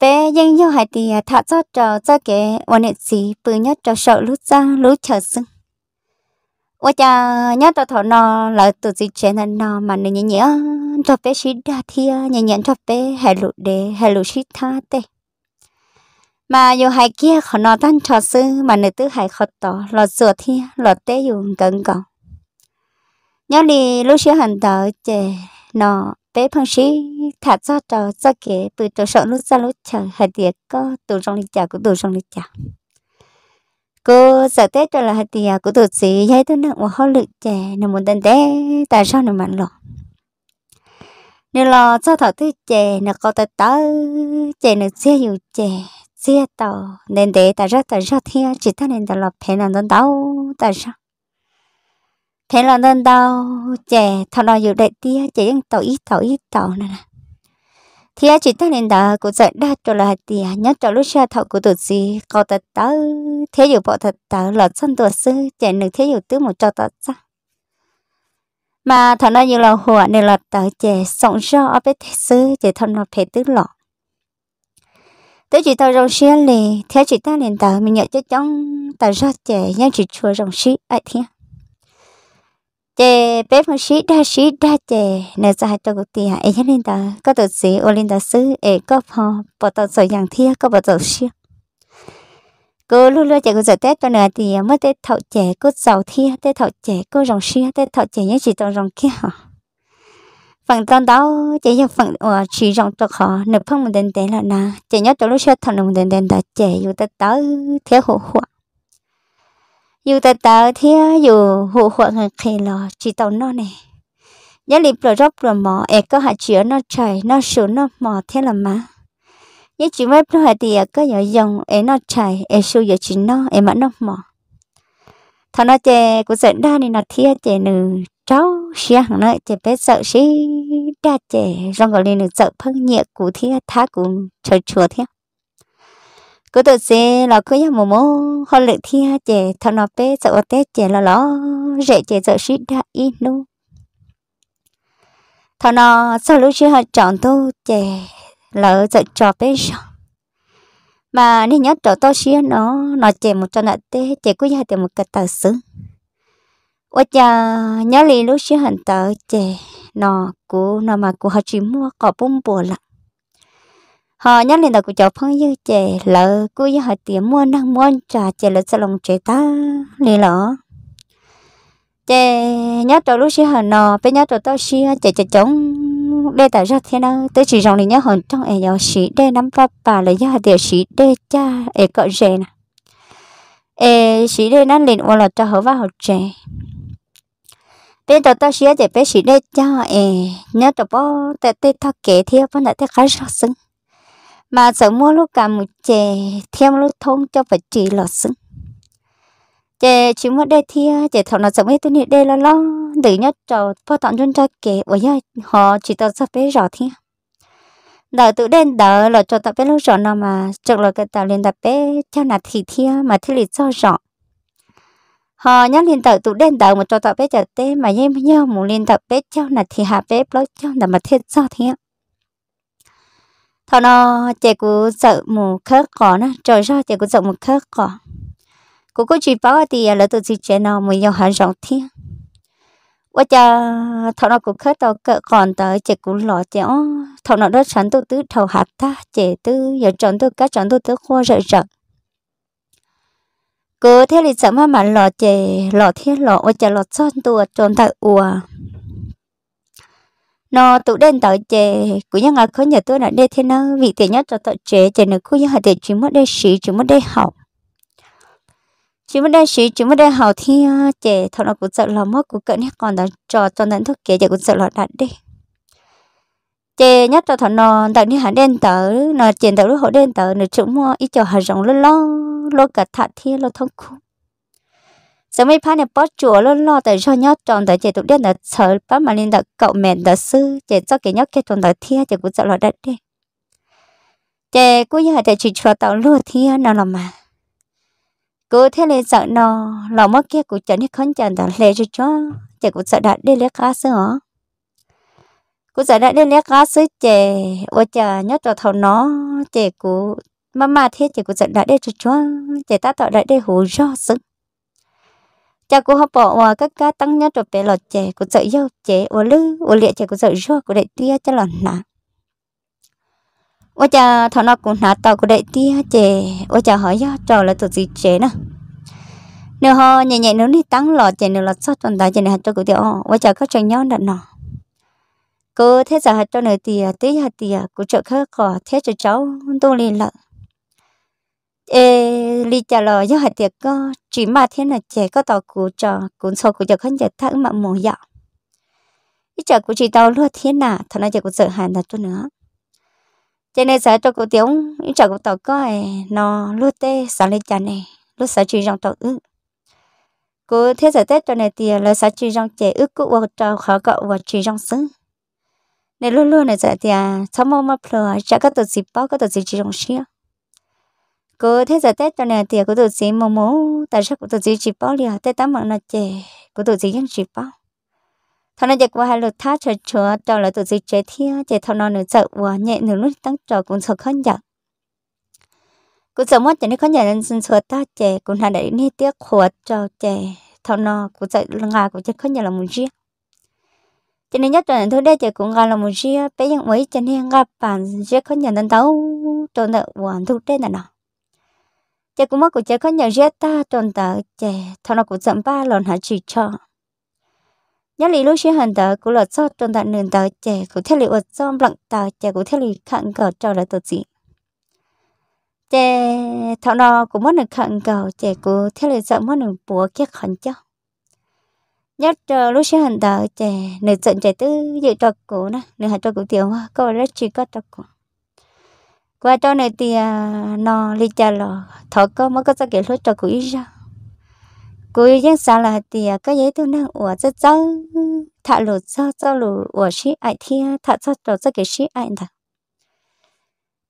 bé nhưng nhau hai thì à, thả cho trò cho kẻ quan hệ gì bự nhất trò sợ lúc ra lúc chờ sưng và cha nhớ tao thọ nó là tụi gì chuyện là nó mà nên nhớ nhớ cho bé xí đa thia à, nhớ nhớ cho bé hai lụ đề hai lụ xí tha tê mà dù hai kia khó nó tan trò sư mà nữ tư hai khó tỏ lọt sửa thia lọt tê dùng gần gọn nhớ đi lúc xưa hành tờ trẻ nó bé phong sĩ thả cho trò cho kể từ trò sợ lúc ra lúc chờ hạt tiệt có từ trong lịch trả của từ trong lịch trả cô sợ tết cho là hạt tiệt của từ sĩ thấy tôi nặng một hơi lực trẻ nằm một tên té tại sao nằm mạnh lọ nếu lo cho thảo thứ trẻ là có tới tới trẻ là xe hiểu trẻ xe tàu nên để tại sao tại ra theo chỉ ta nên là phải làm đơn đấu tại sao thế là nên đâu trẻ thọ nó dù đại tia trẻ yên tàu ít tàu ít tàu nè thì chỉ ta nên đã cũng dạy đa cho là tia nhớ cho lúc xe thọ của tổ sư có thật tớ thế dù bộ thật tớ là chân tổ sư trẻ nữ thế dù tứ một cho tớ ra mà thọ nó như là hùa nên là tớ trẻ sống cho ở bên thế sư trẻ thọ nó phải tứ lọ tới chỉ tao rong xe lì thế chỉ ta nên tớ mình nhận cho chóng tớ ra trẻ nhưng chỉ chua rong xí ai thiên chè bếp không xí đa xí đa chè nè ra hai tôi cũng tiền ấy cho nên ta có tổ sĩ ô lên ta xứ ấy có phò bỏ tàu sỏi giằng thia có bỏ tàu xia cô luôn luôn chạy cô giờ tết tôi nè thì à, mới tết thọ chè cô giàu thia tết thọ chè cô rồng xia tết thọ chè nhớ chỉ tàu rồng kia hả phần tao đó chè nhớ phần ờ chỉ rồng tàu họ nộp phong một đền đền là na chè nhớ tàu lúc xưa thằng một đền đền đã chè dù ta tới thế hộ hộ dù ta ta thì dù hộ hộ hàng khề lò chỉ tàu nó nè giá lịp rồi róc rồi mỏ e có hạt chữa nó chảy nó sửa nó mò thế là má nhớ chỉ mấy nó hạ thì có nhỏ dòng e nó chảy e sưu giờ chỉ nó e mà nó mò thà nó chè cũng sợ đa nên nó thia chè nữ cháu xia hàng nó chè bé sợ xí đa chè rong gọi lên nữ sợ phân nhẹ của thia thá của trời chùa thia cô tự chế là cứ nhà mồm mồm họ lựa thi ha chè thằng nó bé sợ té trẻ là nó rẻ chè sợ xịt đã ít nu thằng nó sợ lúc chưa họ chọn tu trẻ lỡ sợ trò bé sợ mà nên nhớ trò to xía nó nó trẻ một trò nợ té trẻ cứ nhà thì một cái tờ xứ ôi cha nhớ lì lúc chưa hẳn tờ trẻ nó cú nó mà cú họ chỉ mua có bông bùa lại họ nhắc lên là cô cháu phong như trẻ lỡ cô như họ tiền mua năng mua trà trẻ lỡ sẽ lòng trẻ ta lì lỡ trẻ nhớ trâu lúc xưa họ nò bên nhớ trâu tao xưa trẻ trẻ chống đây tại ra thế nào tới chỉ rằng thì nhớ hồn trong em nhỏ sĩ đây nắm pháp bà là nhớ tiểu sĩ đây cha em cỡ rẻ nè em sĩ đây năn liền ôn là cho họ vào họ trẻ bên đầu tao xưa trẻ bé sĩ đây cha em nhớ trâu bố tại tê thao kể theo bó lại tê khá sắc sưng mà sợ mua lúc cả một chè thêm lúc thông cho phải trị lọ sưng chè chỉ một đây thì chè thầu nó sống hết tôi đây là lo để nhớ trò phó tọn chân cho kể bởi giờ họ chỉ tao sắp bé rõ thì đỡ tự đen đỡ là cho tao bé lúc rõ nào mà chợt là cái tao liền tao bé cho nạt thịt thia mà thì lý do rõ họ nhắc liền tao tụ đen đỡ một cho tao bé chợt tê mà em nhau muốn liền tao bé cho nạt thịt hạ bé blog cho là mà thiết do thế thọ nó chạy cú sợ mù khớp cỏ nó trời sao chạy cú sợ mù khớp cỏ cú có chỉ báo thì à, là tụi chị chạy nó mới nhau hẳn rộng thiên và cho thọ nó cũng khớp tàu cỡ còn tới chạy cú lọ chạy ó thọ nó đất sẵn tụi tứ thầu hạt ta chạy tứ giờ chọn tôi cá chọn tôi tứ khoa rợ rợ cứ thế thì sợ mà mà lọ chạy lọ thiên lọ và chạy lọ son tụi chọn tại ua nó tụ đen tàu chè cũng như ngài khó nhờ tôi là đây thế nó vị thế nhất cho tàu chè chè nó cũng như họ để chỉ mất đây sĩ chỉ mất đây học chỉ mất đây sĩ chỉ mất đây học thì à, chè thọ nó cũng sợ là mất cũng cận hết còn là trò cho nên thức kia chè cũng sợ là đặt đi chè nhất cho thọ nó đặt đi hẳn đen tàu nó chè tàu lúc họ đen tàu nữa chúng mua ít cho họ rộng lớn lo lo cả thạch thiên lo thông khung giờ mấy phá này bớt chùa lo lo tại cho nhóc tròn tại chị tụi điên là sợ bắt mà lên đã cậu mẹ đã sư chị cho cái nhóc kia tròn tại thia chị cũng sợ lo đất đi chị cũng như tại chị cho tao lúa thia nào là mà cứ thế lên sợ nó lòng mất kia cũng chẳng hết khấn chẳng đã lệ cho cho chị cũng sợ đã đi lấy cá sư hả cũng sợ đã đi lấy cá sư chị ôi chà nhóc trò thầu nó chị cũng mà mà thế chị cũng sợ đã đi cho cho chị ta tạo đã đi hồ do sức cha cô học bỏ mà các cá tăng nhá rồi về lọt trẻ của sợ dâu trẻ ủa lư ủa lịa trẻ của sợ rô của đại tia cho lọt nà ủa cha thọ nó cũng nà tàu của đại tia trẻ ủa cha hỏi do trò là tụt gì trẻ nè nếu họ nhẹ nhẹ nếu đi tăng lọt trẻ nếu lọt sót toàn đại trẻ này hạt cho của tiểu ủa cha các tranh nhau đặt nọ cô thế giờ hạt cho nơi tia tí hạt tia của trợ khác khó thế cho cháu tôi liền lợn ê li chả lò do hạt tiệc có chỉ mà thế là trẻ có tàu cú cho cuốn sổ của giờ khăn giờ thắc mà mồ dạo ít chả của chị Tao luôn thế nào thằng này chả của sợ hàn là tôi nữa cho nên sợ cho của tiếng ít chả của tàu có nó luôn tê sợ lên chả này lúc sợ chị trong tàu ư cô thế giờ tết cho này thì là sợ chị trong trẻ ước của vợ trò khó cậu và chị trong xứ này luôn luôn này giờ thì à sao mà mà phờ chả có tờ dịp bao có tờ dịp chị trong xia cô thế giờ tết cho nè thì cứ tụi chị mồm mồm tại sao cứ tụi chị chỉ bao liền tết tám mặn là chè cứ tụi chị vẫn chỉ bao thằng này giờ qua hai lượt thá chờ chờ cho là tụi chị chế thiên chế thằng nào nữa sợ quá nhẹ nữa lúc tăng trò cũng sợ khó nhận cứ sợ mất cho nên khó nhận nên xin sợ ta chè cũng là để đi tiếc khổ cho chè thằng nào cũng sợ ngà cũng chắc khó nhận là muốn riêng cho nên nhất là thôi đây chỉ cũng ngà là một chiếc bây giờ mới cho nên gặp bạn chia khó nhận đến tấu cho nợ hoàn thu đây là nào chả cũng mất của chả có nhận ra ta tồn tại chả thọ nó cũng chậm ba lần hả chỉ cho nhớ lý lúc xưa hẳn tờ cũng là cho tồn tại nền tờ chả cũng theo lý ở trong lặng tờ chả cũng theo lý khẳng cờ cho lại tờ gì chả thọ nó cũng mất được khẳng cờ chả cũng theo lý chậm mất được bùa kia khẩn cho nhớ chờ lúc xưa hẳn tờ chả nền trận chả tư dự trò cũ nè nền hạt trò cũ tiểu hoa có rất chỉ có trò cũ qua cho này thì à, nó lý cha lo thọ có mới có cái kiểu lối cho của ý ra của ý dân xã là thì à, cái giấy tôi đang ở rất rất thả lụt cho cho lụt ở sĩ ai thiên thả cho cho cho cái xí ai đó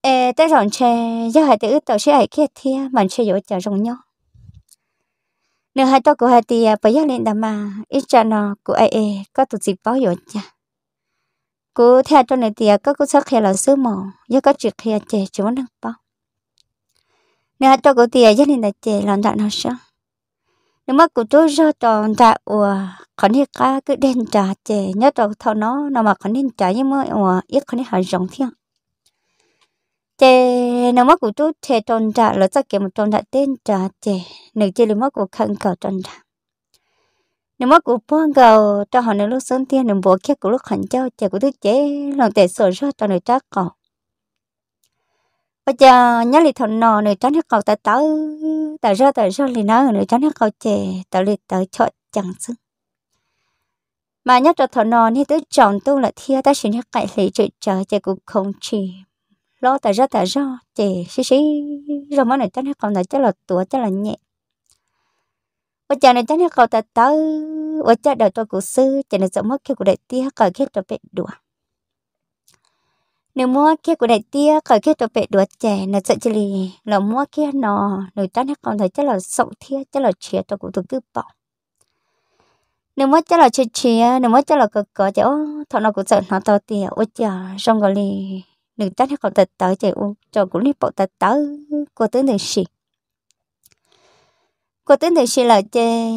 ê tới rộn chè do hai tự tổ sĩ ai kia thiên mình sẽ dỗ cho rồng nhau nếu hai tôi của hai thì bây à, giờ lên đàm mà ít cho nó của ai có tụt gì bao giờ chả cứ theo cho này thì có cứ sắc hè là sứ mỏ giờ có chuyện hè chè chỉ muốn đăng bao nếu cho cô thì gia đình là chè làm đại nó sao nếu mà cô chú cho tròn đại ủa còn thì cá cứ đen trà chè nhớ tròn thao nó nó mà còn đen trà nhưng mà ủa ít còn thì hạt rồng thiên. chè nếu mà cô chú chè tròn đại là chắc kiếm một tròn đại đen trà chè nếu chè nếu mà cô khăn cờ tròn đại nếu mà cụ buông gầu cho họ nếu lúc sớm tiên nếu bố kia của lúc hẳn cho chạy của thứ chế lòng tệ sổ ra cho nơi trác cỏ bây giờ nhớ lì thằng nò nơi trác nước cầu ta tớ ta ra ta ra lì nói nơi trác nước cầu chè ta lì tớ chọn chẳng xứng mà nhớ cho thằng nò thì tới chọn tu là thiên ta xin nhớ cậy lì chuyện chờ chạy cũng không chỉ lo ta ra ta ra chè xí xí rồi mà nơi trác nước cầu này chắc là tuổi chắc là nhẹ cậu ta tôi cũng ว่าจะในท่านเขาแต่เต้าว่าจะเดาตัวกูซื้อจะในสมมติแค่กูได้เตี้ยก่อนแค่ตัวเป็ดดัว nếu mua kia của đại tia cởi kia tôi bệ đùa trẻ là sợ chỉ lì là mua kia nò nồi tát hết cậu thấy chắc là sậu thia chắc là chia tôi cũng từng cứ bỏ nếu mua chắc là chia chia nếu mua chắc là cờ cờ chứ thọ nó cũng sợ nó to tiền ôi chà xong rồi lì đừng tát hết cậu ta tới chạy ô cho cũng đi bỏ ta tới cô tới đường xịt cô tính thì xin là chê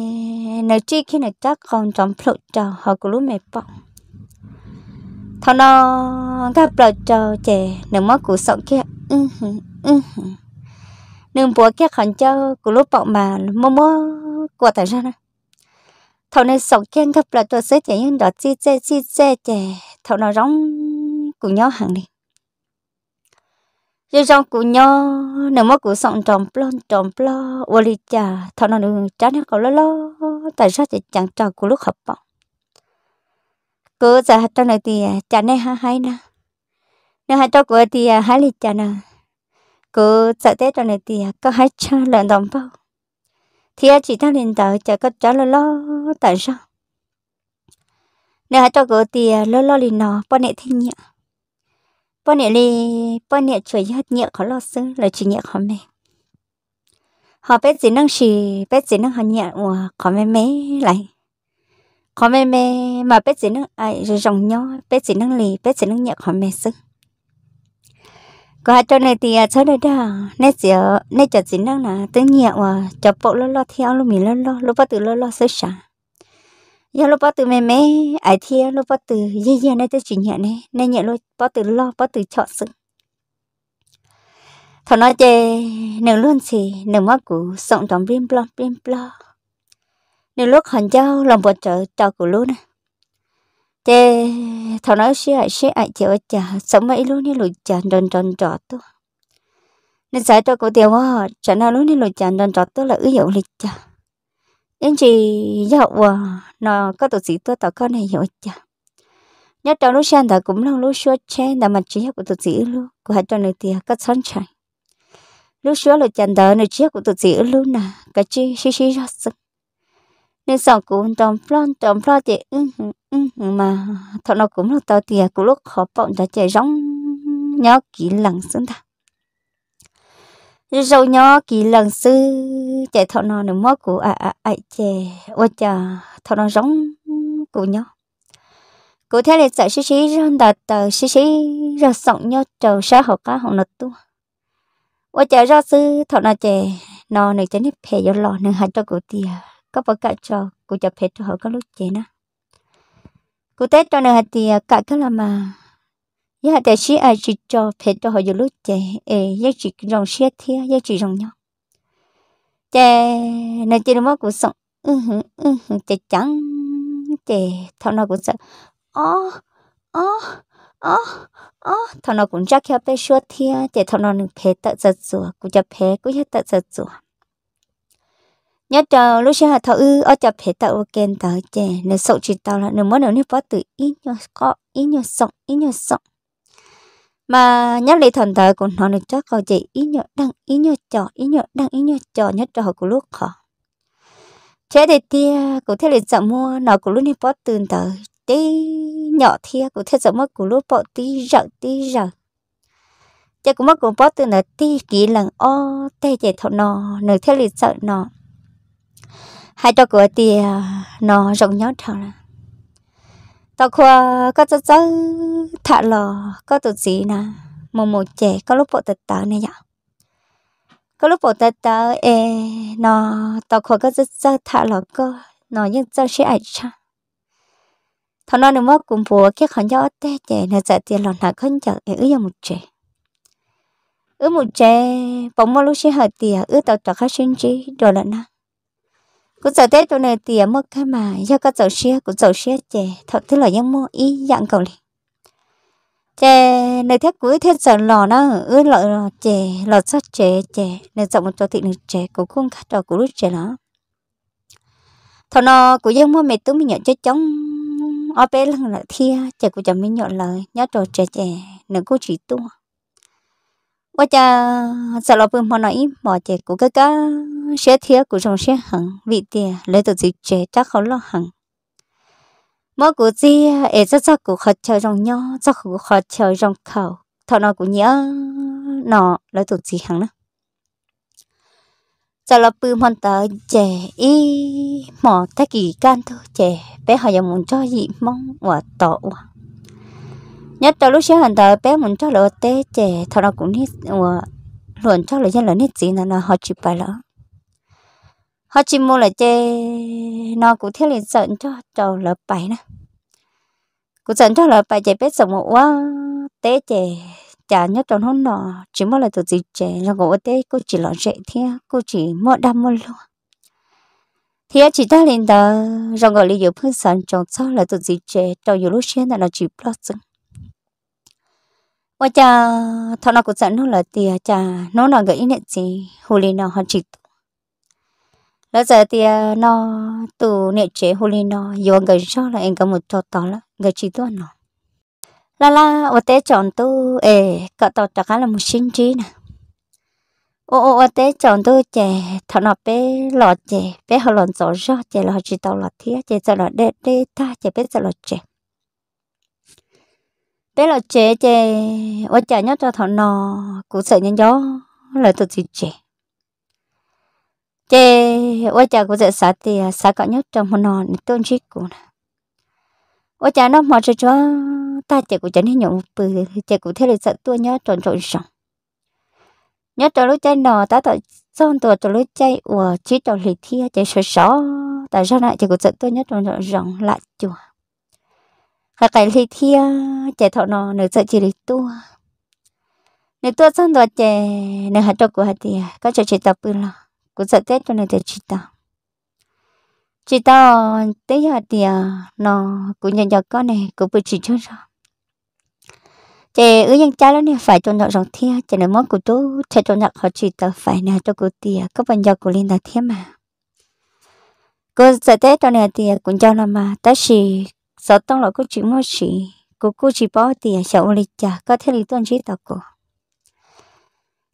nó chi khi nó chắc còn trong phụ trò họ cũng lúc mẹ bọc thằng nó gặp là trò chè nó mất cuộc sống kia ừ ừ nương búa kia khẩn cho của lúc bọc mà mơ mơ của tại ra nè thằng này sống kia gặp là trò sẽ chè nhưng đó chi chè chi chè chè thằng nó rong của nhau hàng đi giờ trong cụ nhỏ nếu mà cụ sống tròn plon tròn plo ô li cha thọ nó được chán hết cậu lo lo tại sao chị chẳng trò cụ lúc học bọn Cứ giờ trong này thì à, chán nè ha hay nè nếu hai à, cho cụ thì hai li chán à, cứ giờ tết trong này thì à, có hai cha lợn đồng bao thì chỉ thằng liền đợi chờ có chán lo lo tại sao nếu hai cho cụ thì lo lo liền nó bọn này thiên nhỉ? bọn nè li bọn nè chơi hết nhẹ khó lo sơ là chỉ nhẹ khó mẹ họ biết gì năng gì biết gì năng họ nhẹ mà khó mẹ mẹ lại khó mẹ mẹ mà biết gì năng ai rồi rồng nhó biết gì năng lì biết gì năng nhẹ khó mẹ sơ có hai tuần này thì à, chơi này đó nét giờ nét chợ gì năng là tới nhẹ mà chợ bộ lo lo theo luôn mình lo lo lúc bắt từ lo lo sơ sáng giờ lúc bắt từ mẹ mẹ ai thia lúc bắt từ dây dây này tôi chuyển nhẹ này nên nhận lúc bắt từ lo bắt từ chọn sự thọ nói chê nửa luôn xì nửa mắt cú, sống trong bim blon bim blon nửa lúc hòn dao lòng bột chờ chờ cũ luôn nè chê thọ nói xí ai xí ai chịu chả sống mấy luôn đi lùi chả đòn đòn trọ tu. nên giải cho cô tiêu hoa chả nào luôn đi lùi chả đòn trọ tu là ứ dụ lịch chả nên chỉ dậu ờ, nó có tổ sĩ tôi tao con này hiểu chưa nhớ trong lúc xem ta cũng lâu lúc xưa chen ta mặt chỉ của tổ sĩ luôn của hai trong này thì có sẵn sàng lúc xưa là chẳng đỡ này trước của tổ sĩ luôn nè cái chi xí xí ra sức nên sau cũng trong plon trong plon thì ừ ừ mà thọ nó cũng là tao tiền cũng lúc khó bọn đã chạy rong nhớ kỹ lặng xuống ta rồi nhỏ kỳ lần sư chạy thọ nó nữa mất của ạ ạ à chè ôi chà thọ nó giống của nhỏ cụ thế là sợ xí xí rồi đợt tờ xí xí rồi sống nhau chờ xã hội cá họ nó tu ôi chà ra sư thọ nó chè nó này cho nên phê cho lò nên hạt cho cụ tia có bao cả cho cụ cho phê cho họ có lúc chè nè, cụ tết cho nên hạt tia cả cái là mà giờ ta shi ai chỉ cho phe cho họ yo lu che e ya chi rong she thia ya chi rong nhau che na chi mo ku song ừ hử ừ hử che trắng, che thao na ku sa ó, ó, ó, ó, thao na cũng chắc kia phe shua thia che thao na phe ta sa chua ku cha phe ku ya ta sa chua nhớ chờ lúc xưa hạt ư ở chợ phải tạo kèn tờ chè nên sậu chỉ tao là nên muốn nữa nên phát tự ít nhớ có ít nhớ sống ít nhớ sống mà nhắc lại thần thời của nó được chắc có chỉ ý nhọ đăng ý nhọ trò ý nhọ đăng ý nhọ trò nhớ trò của lúc họ thế thì tia cũng thế lịch sợ mua nó của lúc này bỏ từ tờ tí nhỏ thia cũng thế sợ mua của lúc bỏ tí rợ tí rợ chắc cũng mất của bỏ từ là tí kỹ lần o tê chạy thọ nó nửa thế lịch sợ nó hai trò của tia nó rộng nhớ thằng tao khoa có tao cháu thả lò có tụt gì nè một một trẻ có lúc bộ tật tớ này nhở có lúc bộ tật tớ e nó tao khoa có tao cháu thả lò có nó nhưng cháu sẽ ảnh cha thằng nó nó mất cùng bùa cái khó nhớ té trẻ nó trả tiền lòn hạt không chở ứ giờ một trẻ ứ một trẻ bóng mơ lúc sẽ hợp tiền ứ tao tao khá sinh chi rồi là nè cũng sợ tết tụi này tiền mất cái mà do các cháu xia cũng cháu xia chè thật thứ là những mua ý dạng cầu liền chè này thế cuối thế sợ lò nó ướt lò chè lò sắt chè chè này rộng một chỗ thị này chè cũng không khác trò của lúc chè nó thằng nó cũng dân mua mẹ tú mình nhận cho chống ở bé là thia chè của chồng mình nhận lời nhớ trò chè chè nó cũng chỉ tua cha, lo phương nói bỏ của của các thiếu chồng 我家在老本忙呢，一毛钱我哥哥学铁古种学行，为的来到最绝扎好老行。mỗi cụ gì ấy rất rất cụ khó chơi rong nhau rất cụ khó chơi rong khẩu thọ nó cũng nhớ nó lấy tụt gì hẳn đó. giờ lo phương mòn tờ trẻ y mỏ tất kỳ can thôi trẻ bé họ giờ muốn cho gì mong và tỏ và nhất từ lúc xưa hẳn thời bé mình cho lỡ tê trẻ thằng nào cũng đi luận cho lỡ cho lỡ nít gì nó họ chụp bài lỡ họ chỉ mua là chơi, nó cũng thiết liền giận cho cho lỡ bài nè cũng giận cho lỡ bài chè biết sống một quá tê trẻ, chả nhất trong hôn nọ chỉ mua là tụi gì trẻ, là ngủ tê cô chỉ lỡ dậy thế cô chỉ mua đam mua luôn thì chỉ ta liền đó rồi gọi là dùng phương sản trong sau là tụi gì trẻ, trong nhiều lúc xưa là nó chỉ lo dừng và cha thằng nào cũng sợ nó là tiền cha nó là gãy nè gì hồ lên nó hoàn chỉnh lỡ giờ thì nó tụ nè chế hồ lên nó do gãy cho là em có một cho to là gãy chỉ tuần nó là là ở tế chọn tu ê cả chắc là một sinh trí nè ô ô ở chọn tu chè thằng nào bé lọt chè bé họ lọt rõ rõ chè là chỉ tàu lọt thiết chè sợ lọt đê đê ta chè bé sợ lọt chè bé là chế chế ở chả nhớ cho thọ nò cũng sợ nhân gió là tụt gì chế chế ở chả cũng dễ xả thì à, xả cả nhớ trong một nọ tôn trí cũng ở chả nó mà cho cho ta chế cũng chẳng nên nhộng bự chế cũng thế là sợ tôi nhớ tròn tròn sòng nhớ tròn lúc chơi nò ta tội son tua tròn lúc chơi ủa chỉ tròn lịch thia chơi sợ sợ tại sao lại chế cũng sợ tôi nhớ tròn tròn sòng lại chùa cả cái lý thia chạy thọ nó nửa sợ chỉ lý tua nửa tua xong đó chạy nửa hạt trọc của hạt thì có cho chị tập bưng là cũng sợ tết cho nửa trẻ chị tập chị ta tết giờ thì à, nó cũng nhận được con này cũng bị chỉ cho rồi chạy ở nhân cha đó này phải cho nhận rộng thia chị nói món của chú chạy cho nhận họ chỉ ta phải nè cho cô tia có bao nhiêu của linh đã thế mà cô sẽ tết cho này thì cũng cho là mà ta chỉ sợ tông là cô chỉ mua chỉ cô cô chỉ bảo tiền sợ lịch trả có thể lý tuân chỉ tao cô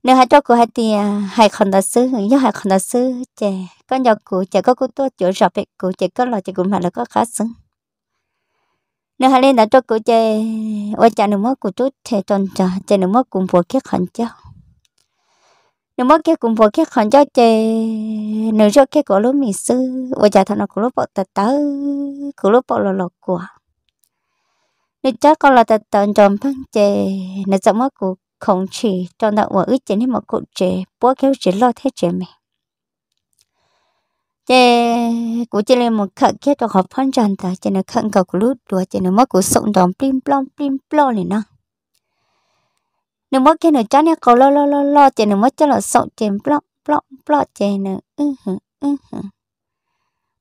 nếu hai cho cô hai tiền hai không đã xứ nhớ hai không đã xứ chè con nhỏ cô chè có cô tôi chỗ rập bẹt cô chè có lo chè cũng mà là có khá xứng nếu hai lên đã cho cô chè ôi chà nửa mất cô chút chè tròn trà chè nửa mất cùng vừa kết hẳn cháu nếu mất cái cũng vô cái khẩn cho chè nếu cho cái cổ lúc mình sư và chả thằng nó cổ lúc bộ tật tớ cổ lúc bộ lò lò của nếu chắc con là tật tận tròn phăng chè nếu chẳng mất cổ không chỉ trong đạo ở ít chén thì một cụ chè bố kéo chỉ lo thế chè mẹ chè cụ chè lên một khẩn kia cho họ phân tràn ta chè nó khẩn cầu cổ lúc đùa chè nó mất cổ sống đòn plim plom plim plom này nó nếu mất cái nữa chắc nè có lo lo lo lo chè nếu mất chắc là sợ chè block block block chè nữa ừ hử ừ hử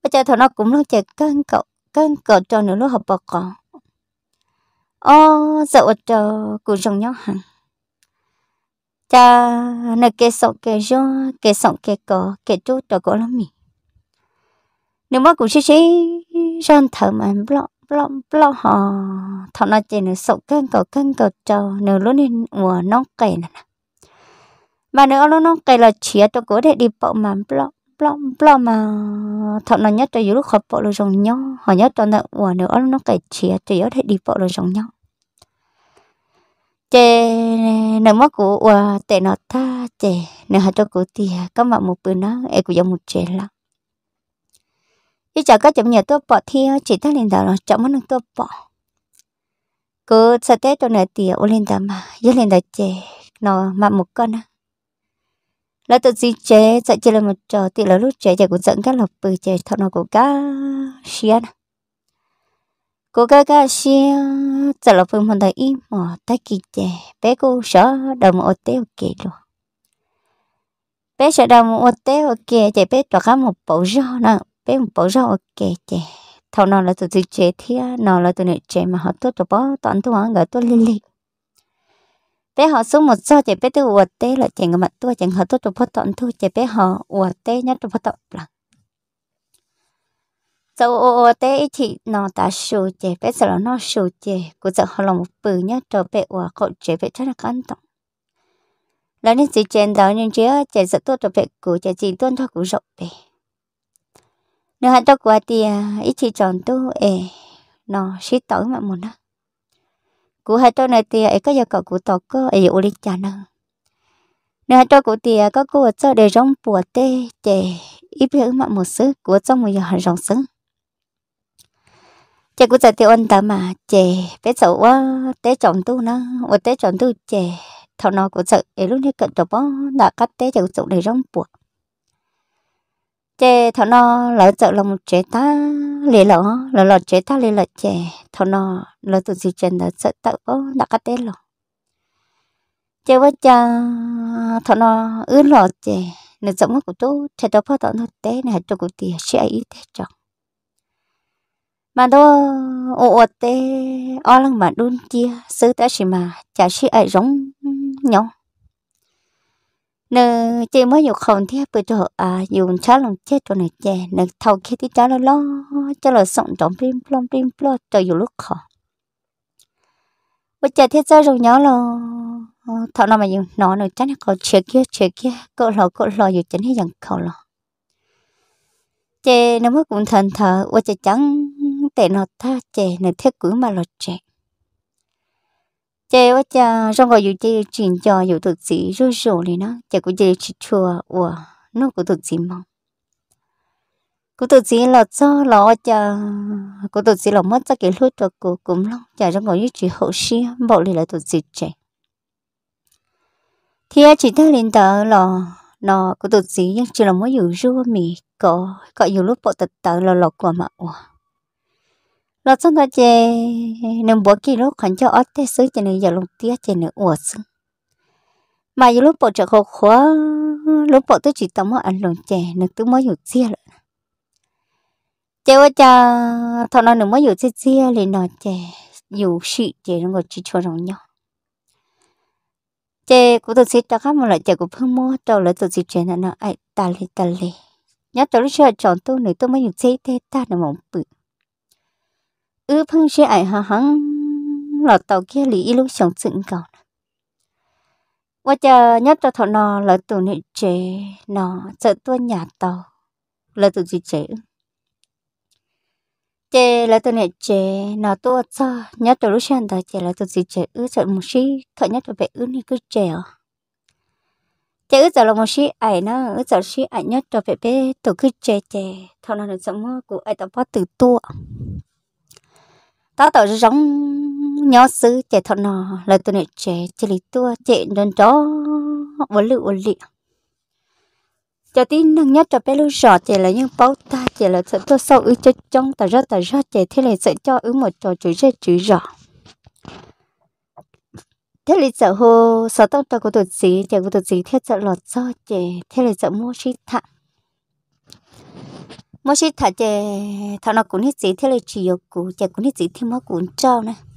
bây giờ thằng nó cũng lo chè cơn cậu cơn cậu cho nữa lúc học bọc cỏ ô sợ chờ cũng giống nhau hả? cha nè kê sợ kê rô kê sợ kê cỏ kê chú cho cỏ lắm mì nếu mất cũng xí xí rôn thở mà block plom plom họ ờ, thọ nó chỉ nửa sọc cân cầu cân cầu cho nửa lúc nên mùa nông cày nè mà nửa lúc nông cày là chia cho cố để đi bộ mà plom plom plom mà ờ, thọ nó nhất cho yếu lúc họ bộ rồi rồng nhau họ nhất cho nửa mùa nửa lúc nông cày chia cho yếu để đi bộ rồi rồng nhau chè nửa mất của tệ nó ta chè nửa hạt cho cố tiền các bạn một bữa nó em cũng giống một chè lắm chỉ chả có chậm nhẹ tôi bỏ thì chỉ ta lên đó chậm mất tôi bỏ cứ sợ tết tôi nợ tiệt, ô lên đó mà giờ lên đó chè nó mà một con á là tôi gì chè sợ chỉ là một trò thì là lúc chè chả cũng giận các lộc từ chè thọ nó của cá xiên cô cá cá xiên sợ là phương mình thấy im mà tay kỳ chè bé cô sợ đầu một tê ok luôn bé sợ đầu một tê ok chè bé tỏa cá một bộ gió nè bé một bỏ ra ok chè thầu nào là tụi tụi chế thia nào là tụi nữ chế mà họ tụi tụi bỏ toàn tụi họ gọi tụi lì lì bé họ xuống một sao chế bé tụi uất tế là cái mặt tụi chèn họ tụi tụi bỏ toàn tụi chế bé họ uất tế nhất tụi bỏ toàn là sau ô ô tế thì nó đã sù chế bé sợ nó sù chế cứ sợ họ làm một bự nhất cho bé uất cậu chế bé chắc là cẩn trọng là nên chỉ chèn đó nhưng chế chế sợ tụi tụi bé cứ chế chỉ tuân theo cũ rộng bé nếu hắn tóc qua thì à, ít chỉ chọn tu ế nó xí tối mà muốn đó cú hai tôi này thì ấy à, có giờ cậu cú tóc có ấy ủ lên chán hơn, nếu hai tôi cú thì à, có cú ở cho để rong bùa tê chè ít biết mà một sức cú trong một giờ hàng rong sức chè cú giờ thì ôn ta mà chè bé sầu quá té chọn tu nó một té chọn tu chè thằng nó cú sợ ấy lúc này cận tập đó đã cắt té chè cú để rong bùa chế thọ nó lỡ sợ là chế ta lì lỡ lỡ lỡ chế ta lì lỡ chế thọ nó lỡ tụi gì chân đã sợ tự có đã cắt tết rồi chế vợ cha thọ nó ướt lỡ chế nửa giọng mắt của tôi thấy đó phát tận nó té này cho cụ tì sẽ ấy thế chồng mà đó ô ô tê o lăng mà đun chia sứ ta chỉ mà chả sĩ ấy giống nhau nè, chị mới dục không thì bữa chỗ à dùng chó lòng chết cho này chè nè thâu khi thì chó lo lo cho lo sống trọng plim plom plim plo cho dù lúc khó Bây giờ thiết ra rồi nhớ lo thọ nào mà dùng nó nữa chắc là có chuyện kia chuyện kia cỡ lo cỡ lo dù chính hay dặn khẩu lo chè nó mới cũng thần thờ bây giờ trắng tệ nó tha chè nè thiết cứ mà lo chè chế quá cha trong gọi dụ chế chuyện cho dụ thực sĩ rối rồ này nó chả cũng chế chỉ chùa ủa nó cũng thực sĩ mà, cũng thực sĩ là cho là cha cũng thực sĩ là mất cho cái lối thuật cô cũng lắm chả trong gọi dụ chuyện hậu sĩ bộ này là thực sĩ trẻ thì chỉ thấy lên tờ là nó của thực sĩ nhưng chỉ là mới dụ rùa mì có có nhiều lúc bộ tật tờ là lọt của mà ủa nó cho nó chè nương bố kỳ lúc khẩn cho ớt thế xứ chè nương giờ lùng tía chè nương ủa xứ mà giờ lúc bộ trợ khổ khó lúc bộ tôi chỉ tắm ở ăn lùng chè nên tôi mới hiểu chia rồi chè ơi cha thọ nó nên mới hiểu chia chia liền nó chè hiểu sự chè nó ngồi chỉ cho rồng nhau chè của tôi sẽ cho khác một loại chè của phương mua trâu lấy tôi chỉ chuyện là nó ai ta lì ta lì nhớ trâu lúc chơi chọn tôi nữa tôi mới hiểu chia thế ta là một bự ư phăng xe ai hà hăng lọ tàu kia lì lúc sống dựng cầu và chờ nhất là thọ nò là tụ nị chế nò sợ tua nhà tàu là tụ gì chế chế là tụ nị chế nò tua cho nhất là lúc sáng tàu chế là tụ gì chế ư sợ một xí thọ nhất là bé ư nị cứ chế à chế ư sợ là một xí ai nó ư sợ xí ai nhất là bé bé tụ cứ chế chế thọ nó là sợ mua của ai tàu bắt từ tua tao tao giống nhớ xứ trẻ thọ nò là tụi này trẻ chạy lì tua trẻ đơn chó uốn lự uốn lị cho tin năng nhất cho bé lưu rõ trẻ là những bao ta trẻ là sợ tôi sâu ư cho trong tao ra tao ra trẻ thế này sợ cho ư một trò chữ ra chữ rõ thế là sợ hồ sợ tông tao có tụt gì trẻ có tụt gì thế sợ lọt do trẻ thế là sợ mua chi thẳng mỗi khi thà chè thà nó cũng hết gì thế là chỉ có cụ chè cũng hết gì thêm mà cũng trao nè